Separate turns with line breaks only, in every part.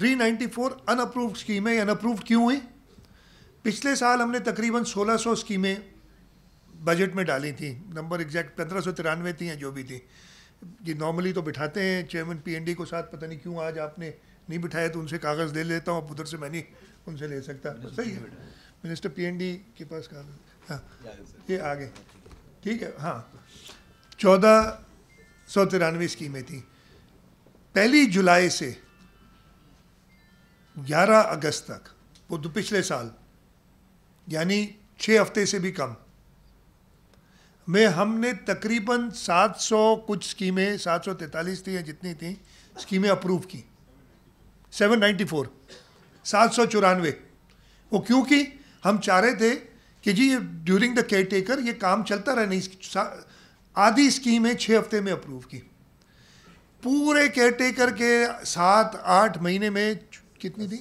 394 unapproved स्कीमें unapproved क्यों हुई पिछले साल हमने तकरीबन 1600 स्कीमें बजट में डाली थी नंबर एग्जैक्ट पंद्रह सौ तिरानवे थी जो भी थी ये नॉर्मली तो बिठाते हैं चेयरमैन पीएनडी को साथ पता नहीं क्यों आज आपने नहीं बिठाया तो उनसे कागज़ ले लेता हूँ अब उधर से मैं नहीं उनसे ले सकता सही है मिनिस्टर पीएनडी के पास कागज हाँ ये आगे ठीक है हाँ चौदह सौ तिरानवे स्कीमें थी पहली जुलाई से 11 अगस्त तक वो दो पिछले साल यानी छः हफ्ते से भी कम में हमने तकरीबन 700 कुछ स्कीमें 743 थी या जितनी थी स्कीमें अप्रूव की 794 सात सौ चौरानवे वो क्योंकि हम चाह रहे थे कि जी ये ड्यूरिंग द केयर टेकर ये काम चलता रहे नहीं आधी स्कीमें छः हफ्ते में अप्रूव की पूरे केयर टेकर के सात आठ महीने में कितनी थी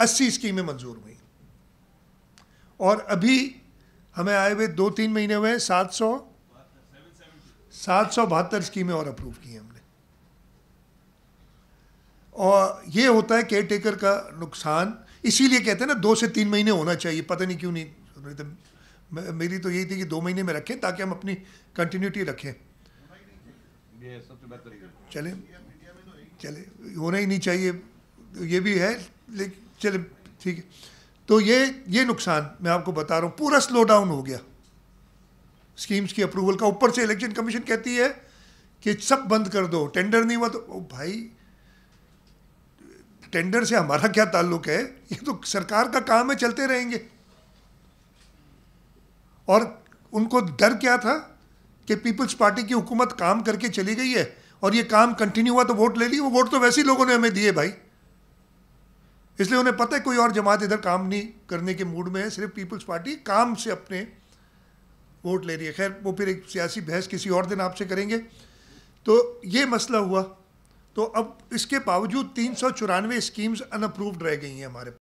अस्सी स्कीमें मंजूर हुई और अभी हमें आए हुए दो तीन महीने हुए सात सौ सात सौ बहत्तर स्कीमें और अप्रूव की हमने और ये होता है केयर टेकर का नुकसान इसीलिए कहते हैं ना दो से तीन महीने होना चाहिए पता नहीं क्यों नहीं तो मेरी तो यही थी कि दो महीने में रखें ताकि हम अपनी कंटिन्यूटी रखें चले चले होना ही नहीं चाहिए ये भी है लेकिन चले ठीक है तो ये ये नुकसान मैं आपको बता रहा हूँ पूरा स्लो डाउन हो गया स्कीम्स की अप्रूवल का ऊपर से इलेक्शन कमीशन कहती है कि सब बंद कर दो टेंडर नहीं हुआ तो भाई टेंडर से हमारा क्या ताल्लुक है ये तो सरकार का काम है चलते रहेंगे और उनको डर क्या था कि पीपल्स पार्टी की हुकूमत काम करके चली गई है और ये काम कंटिन्यू हुआ तो वोट ले ली वो वोट तो वैसे ही लोगों ने हमें दिए भाई इसलिए उन्हें पता है कोई और जमात इधर काम नहीं करने के मूड में है सिर्फ पीपल्स पार्टी काम से अपने वोट ले रही है खैर वो फिर एक सियासी बहस किसी और दिन आपसे करेंगे तो ये मसला हुआ तो अब इसके बावजूद तीन सौ चौरानवे स्कीम्स अनअप्रूव्ड रह गई हैं हमारे